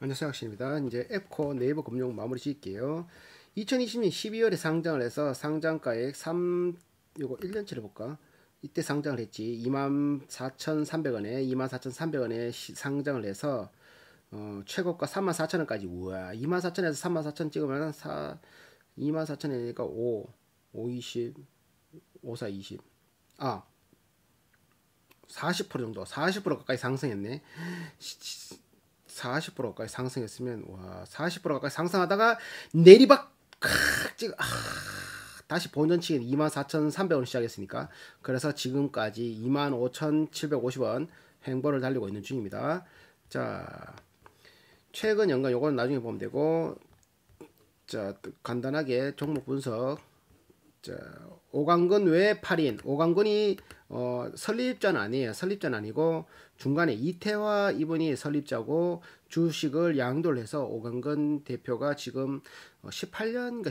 안녕하세요 학신입니다. 이제 앱코 네이버 금융 마무리 짓게요. 2020년 12월에 상장을 해서 상장가액 3 요거 1년치를 볼까? 이때 상장을 했지 24,300원에 24,300원에 상장을 해서 어, 최고가 34,000원까지 우와 24,000에서 34,000 찍으면 4 24,000이니까 5 5 20 5 4 20 아 40% 정도 40% 가까이 상승했네 40% 가까이 상승했으면 와40% 가까이 상승하다가 내리박 지금 아, 다시 본전치기 24,300원 시작했으니까 그래서 지금까지 25,750원 행보를 달리고 있는 중입니다. 자 최근 연간 요거는 나중에 보면 되고 자 간단하게 종목 분석 자, 오광근 외 8인. 오광근이 어, 설립자는 아니에요. 설립자는 아니고 중간에 이태화 이분이 설립자고 주식을 양도를 해서 오광근 대표가 지금 18년인가 어,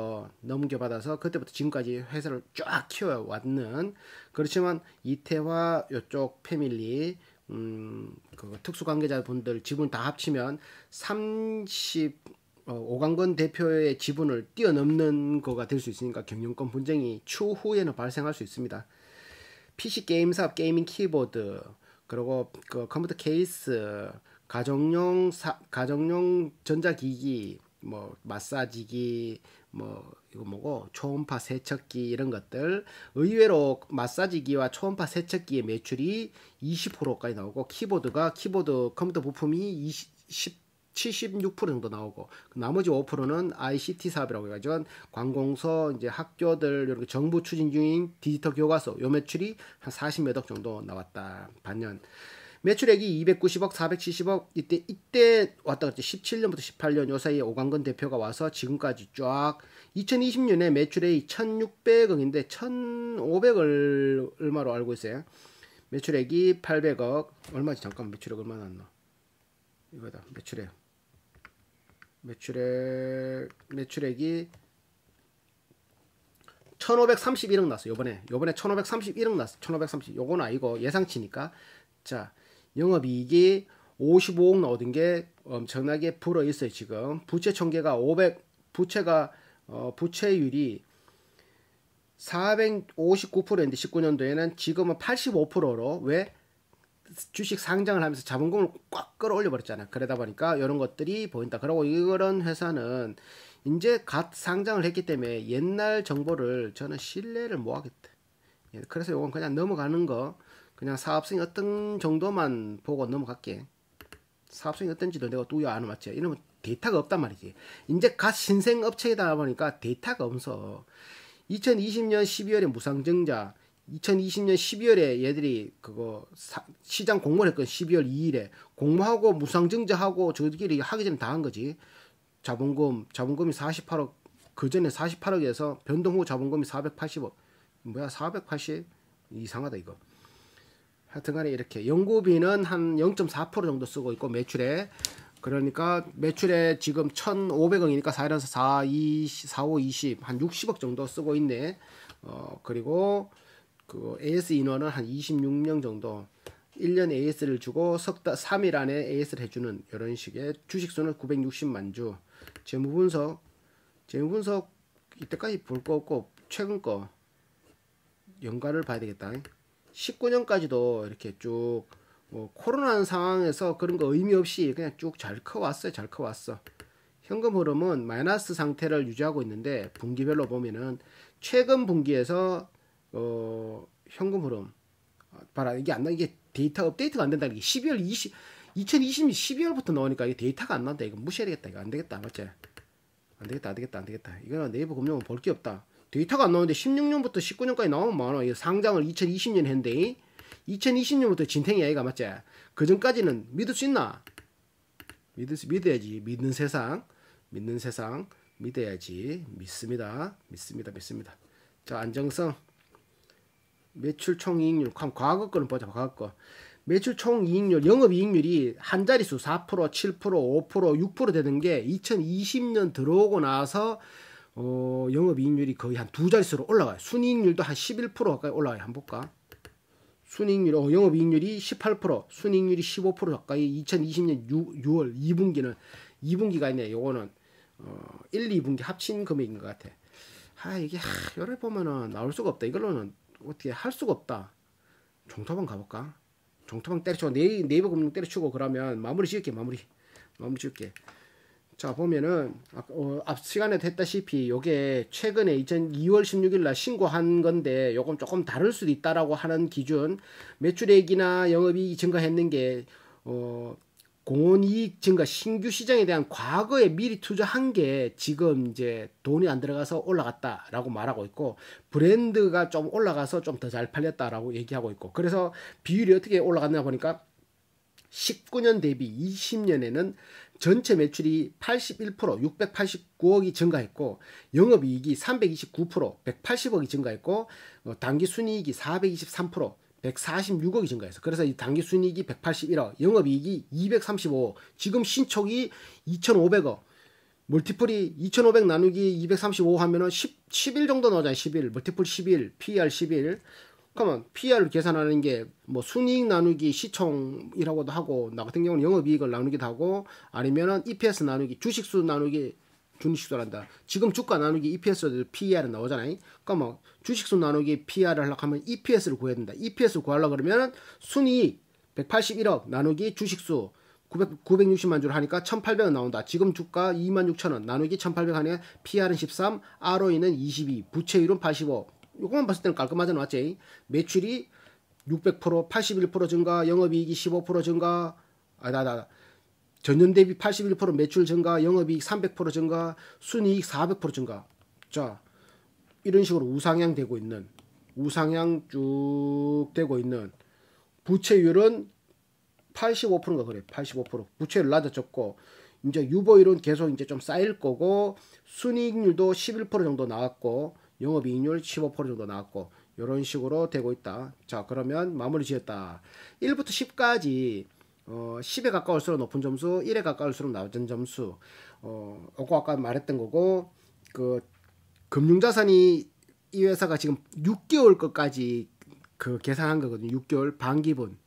17년부터 넘겨받아서 그때부터 지금까지 회사를 쫙 키워왔는 그렇지만 이태화 요쪽 패밀리 음, 그 특수관계자분들 지분 다 합치면 30 어, 오강건 대표의 지분을 뛰어넘는 거가 될 수 있으니까 경영권 분쟁이 추후에는 발생할 수 있습니다. PC 게임 사업, 게이밍 키보드, 그리고 그 컴퓨터 케이스, 가정용 사, 가정용 전자기기, 뭐 마사지기, 뭐 이거 뭐고 초음파 세척기 이런 것들 의외로 마사지기와 초음파 세척기의 매출이 20%까지 나오고 키보드가 키보드 컴퓨터 부품이 20, 76% 정도 나오고 그 나머지 5%는 ICT 사업이라고 해가지고 관공서 이제 학교들 이렇게 정부 추진 중인 디지털 교과서 요 매출이 한 40몇 억 정도 나왔다 반년 매출액이 290억, 470억 이때 이때 왔다 갔지 17년부터 18년 요 사이에 오광근 대표가 와서 지금까지 쫙 2020년에 매출액이 1,600억인데 1,500을 얼마로 알고 있어요? 매출액이 800억 얼마지 잠깐 매출액 얼마 났나 이거다 매출액 매출액 매출액이 1531억 났어. 요번에 요 요번에 1531억 났어. 1530. 요건 아니고 예상치니까. 자, 영업 이익이 55억 나오던 게 엄청나게 불어 있어요, 지금. 부채 총계가 500 부채가 어, 부채율이 459%인데 19년도에는 지금은 85%로 왜 주식 상장을 하면서 자본금을 꽉 끌어올려 버렸잖아요. 그러다 보니까 이런 것들이 보인다. 그리고 이런 회사는 이제 갓 상장을 했기 때문에 옛날 정보를 저는 신뢰를 못 하겠다. 예, 그래서 이건 그냥 넘어가는 거 그냥 사업성이 어떤 정도만 보고 넘어갈게. 사업성이 어떤지도 내가 또야 안 맞지. 이러면 데이터가 없단 말이지. 이제 갓 신생 업체이다 보니까 데이터가 없어. 2020년 12월에 무상증자 2020년 12월에 얘들이 그거 사, 시장 공모를 했거든. 12월 2일에 공모하고 무상증자하고 저들끼리 하기 전에 다 한 거지. 자본금 자본금이 48억 그 전에 48억에서 변동 후 자본금이 480억 뭐야 480 이상하다 이거. 하여튼간에 이렇게 연구비는 한 0.4% 정도 쓰고 있고 매출에 그러니까 매출에 지금 1,500억이니까 4에서 4, 2, 4, 5, 20 한 60억 정도 쓰고 있네. 어 그리고 그 AS 인원은 한 26명 정도 1년 AS를 주고 석 달 3일 안에 AS를 해주는 이런 식의 주식수는 960만 주 재무분석 재무분석 이때까지 볼 거 없고 최근 거 연가를 봐야 되겠다 19년까지도 이렇게 쭉 뭐 코로나 상황에서 그런 거 의미 없이 그냥 쭉 잘 커왔어요 잘 커왔어 현금 흐름은 마이너스 상태를 유지하고 있는데 분기별로 보면은 최근 분기에서 어, 현금 흐름 아, 봐라 이게 안나 이게 데이터 업데이트가 안 된다 이게 12월 20 2020년 12월부터 넣으니까 이게 데이터가 안 난다 이거 무시해야 되겠다 이거 안 되겠다 맞지 안 되겠다 안 되겠다 안 되겠다 이거는 네이버 금융은 볼 게 없다 데이터가 안 나오는데 16년부터 19년까지 나오면 많아 이 상장을 2020년 했는데 2020년부터 진탱이야 이가 맞지 그 전까지는 믿을 수 있나 믿을 수 믿어야지 믿는 세상 믿는 세상 믿어야지 믿습니다 믿습니다 믿습니다 자 안정성 매출 총이익률 그럼 과거 거는 보자 과거 거 매출 총이익률 영업이익률이 한 자릿수 4% 7% 5% 6% 되는 게 2020년 들어오고 나서 어, 영업이익률이 거의 한 두 자릿수로 올라가요 순이익률도 한 11% 가까이 올라가요 한번 볼까 순이익률, 어, 영업이익률이 18%, 순이익률이 15% 가까이 2020년 6, 6월 2분기는 2분기가 있네. 요거는 어, 1, 2분기 합친 금액인 것 같아. 아 이게 하, 열해 보면은 나올 수가 없다. 이걸로는 어떻게 할 수가 없다. 종토방 가볼까? 종토방 때려치고 네, 이 네이버 금융 때려치고 그러면 마무리 지을게 마무리 마무리 지을게 자 보면은 어, 앞 시간에 됐다시피 요게 최근에 이0 0 2월 16일 날 신고한 건데 요건 조금 다를 수도 있다라고 하는 기준 매출액이나 영업이익이 증가했는 게 어, 공원 이익 증가 신규 시장에 대한 과거에 미리 투자한 게 지금 이제 돈이 안 들어가서 올라갔다라고 말하고 있고 브랜드가 좀 올라가서 좀 더 잘 팔렸다라고 얘기하고 있고 그래서 비율이 어떻게 올라갔나 보니까 19년 대비 20년에는 전체 매출이 81% 689억이 증가했고 영업이익이 329% 180억이 증가했고 어, 단기 순이익이 423% 146억이 증가해서 그래서 이 단기 순이익이 181억, 영업이익이 235억, 지금 신촉이 2,500억, 멀티플이 2,500 나누기 235 하면은 10, 11 정도 나오잖아요. 11, 멀티플 11, PR 11. 그러면 PR을 계산하는 게 뭐 순이익 나누기 시총이라고도 하고 나 같은 경우는 영업이익을 나누기도 하고 아니면은 EPS 나누기 주식수 나누기 주식수 한다. 지금 주가 나누기 EPS로 p e r 이 나오잖아요. 그러니까 뭐 주식수 나누기 PER을 하려고 하면 EPS를 구해야 된다. EPS를 구하려고 그러면 순이익 181억 나누기 주식수 900, 960만 주를 하니까 1800원 나온다. 지금 주가 26,000원 나누기 1800 하니까 PR은 13, ROE는 22, 부채율은 85. 요것만 봤을 때는 깔끔하지 않았지? 매출이 600%, 81% 증가, 영업이익이 15% 증가, 아, 나, 나, 나. 전년 대비 81% 매출 증가, 영업이익 300% 증가, 순이익 400% 증가. 자, 이런 식으로 우상향 되고 있는 우상향 쭉 되고 있는 부채율은 85%인가 그래. 85% 부채율 낮아졌고 이제 유보율은 계속 이제 좀 쌓일 거고 순이익률도 11% 정도 나왔고 영업이익률 15% 정도 나왔고 이런 식으로 되고 있다. 자 그러면 마무리 지었다. 1부터 10까지 어, 10에 가까울수록 높은 점수, 1에 가까울수록 낮은 점수. 어, 아까 말했던 거고 그 금융자산이 이 회사가 지금 6개월 것까지 그 계산한 거거든요. 6개월 반기분.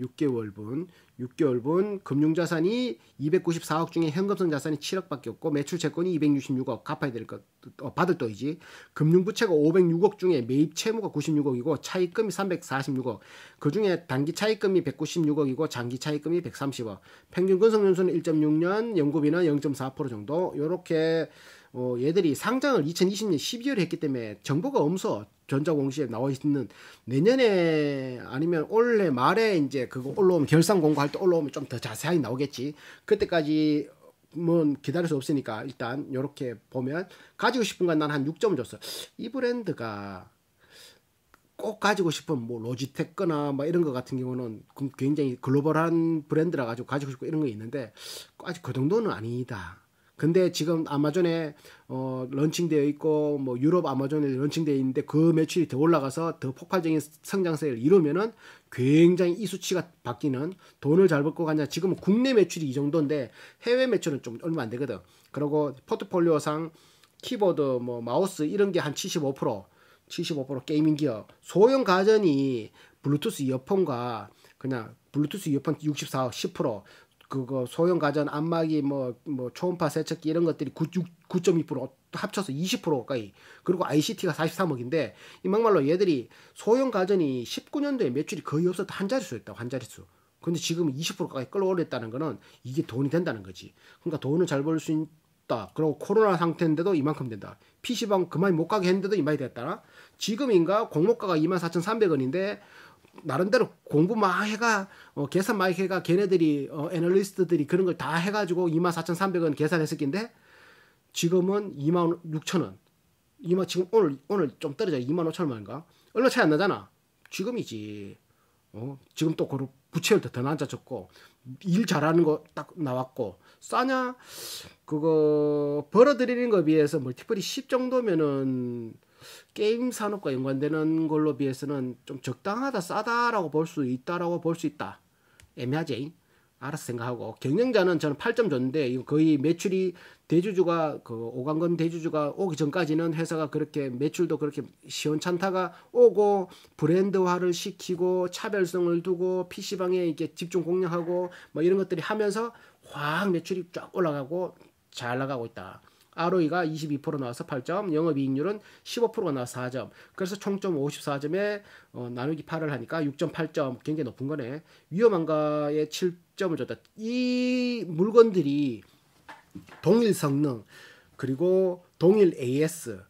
6개월분 6개월분 금융자산이 294억 중에 현금성 자산이 7억밖에 없고 매출 채권이 266억 갚아야 될것 어, 받을 떠이지 금융부채가 506억 중에 매입 채무가 96억이고 차입금이 346억 그 중에 단기 차입금이 196억이고 장기 차입금이 130억 평균 근속연수는 1.6년 연구비는 0.4% 정도 요렇게 어, 얘들이 상장을 2020년 12월에 했기 때문에 정보가 엄서 전자공시에 나와 있는 내년에 아니면 올해 말에 이제 그거 올라오면 결산 공고할 때 올라오면 좀 더 자세하게 나오겠지. 그때까지 뭐 기다릴 수 없으니까 일단 이렇게 보면 가지고 싶은 건난한 6점 줬어. 이 브랜드가 꼭 가지고 싶은 뭐로지텍거나뭐 이런 거 같은 경우는 굉장히 글로벌한 브랜드라 가지고 가지고 싶고 이런 거 있는데 아직 그 정도는 아니다. 근데 지금 아마존에 어, 런칭되어 있고 뭐 유럽 아마존에 런칭되어 있는데 그 매출이 더 올라가서 더 폭발적인 성장세를 이루면은 굉장히 이 수치가 바뀌는 돈을 잘 벌고 가냐 지금은 국내 매출이 이 정도인데 해외 매출은 좀 얼마 안 되거든. 그리고 포트폴리오상 키보드 뭐 마우스 이런 게 한 75% 75% 게이밍 기어 소형 가전이 블루투스 이어폰과 그냥 블루투스 이어폰 64 10% 그거 소형 가전 안마기 뭐뭐 뭐 초음파 세척기 이런 것들이 9.2% 어, 합쳐서 20% 가까이 그리고 ICT가 43억인데 이 막말로 얘들이 소형 가전이 19년도에 매출이 거의 없어서 한 자릿수였다 한 자릿수 근데 지금 20% 가까이 끌어올렸다는 거는 이게 돈이 된다는 거지 그러니까 돈을 잘 벌 수 있다 그리고 코로나 상태인데도 이만큼 된다 PC방 그만 못 가게 했는데도 이만이 됐다 지금인가 공모가가 24,300원인데 나름대로 공부 막 해가 어, 계산 막 해가 걔네들이 어, 애널리스트들이 그런 걸 다 해가지고 24,300원 계산했을 텐데 지금은 26,000원. 이마 지금 오늘 오늘 좀 떨어져 25,000원인가? 얼마 차이 안 나잖아. 지금이지. 어? 지금 또 그룹 부채율도 더 낮아졌고 일 잘하는 거 딱 나왔고 싸냐? 그거 벌어들이는 거에 비해서 멀티플이 뭐 10 정도면은 게임 산업과 연관되는 걸로 비해서는 좀 적당하다 싸다라고 볼 수 있다라고 볼 수 있다 애매하지 알아서 생각하고 경영자는 저는 8점 줬는데 이거 거의 매출이 대주주가 그 오강건 대주주가 오기 전까지는 회사가 그렇게 매출도 그렇게 시원찮다가 오고 브랜드화를 시키고 차별성을 두고 PC방에 이게 집중 공략하고 뭐 이런 것들이 하면서 확 매출이 쫙 올라가고 잘 나가고 있다. ROE가 22% 나와서 8점, 영업이익률은 15%가 나와서 4점. 그래서 총점 54점에 어, 나누기 8을 하니까 6.8점 굉장히 높은 거네. 위험한가에 7점을 줬다. 이 물건들이 동일 성능 그리고 동일 AS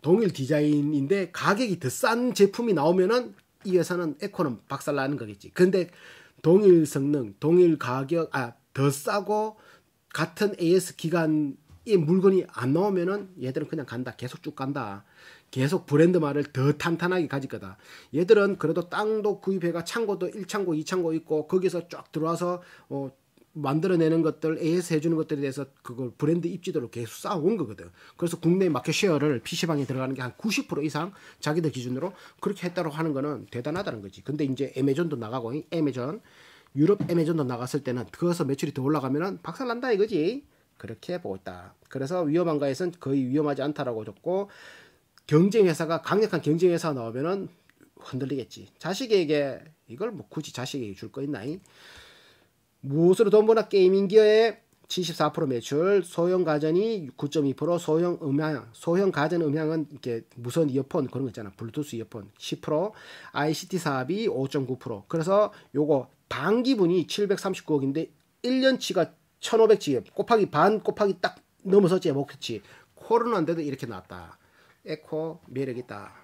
동일 디자인인데 가격이 더 싼 제품이 나오면은 이 회사는 에코는 박살나는 거겠지. 근데 동일 성능, 동일 가격, 아, 더 싸고 같은 AS 기간 이 물건이 안 나오면은 얘들은 그냥 간다. 계속 쭉 간다. 계속 브랜드 말을 더 탄탄하게 가질 거다. 얘들은 그래도 땅도 구입해가 창고도 1창고, 2창고 있고 거기서 쫙 들어와서 어, 만들어내는 것들, AS 해주는 것들에 대해서 그걸 브랜드 입지도로 계속 쌓아온 거거든. 그래서 국내 마켓 쉐어를 PC방에 들어가는 게 한 90% 이상 자기들 기준으로 그렇게 했다고 하는 거는 대단하다는 거지. 근데 이제 애매존도 나가고, 애매존, 유럽 애매존도 나갔을 때는 그어서 매출이 더 올라가면은 박살난다 이거지. 그렇게 보고 있다. 그래서 위험한가에선 거의 위험하지 않다라고 줬고 경쟁 회사가 강력한 경쟁 회사 나오면은 흔들리겠지. 자식에게 이걸 뭐 굳이 자식에게 줄 거 있나이? 무엇으로 돈 버나 게이밍 기어에74% 매출, 소형 가전이 9.2%, 소형 음향, 소형 가전 음향은 이렇게 무선 이어폰 그런 거 있잖아. 블루투스 이어폰 10%, ICT 사업이 5.9%. 그래서 요거 반기분이 739억인데 1년치가 1500지 곱하기 반 곱하기 딱 넘어서 제목표지 코로나인데도 이렇게 나왔다 에코 매력 있다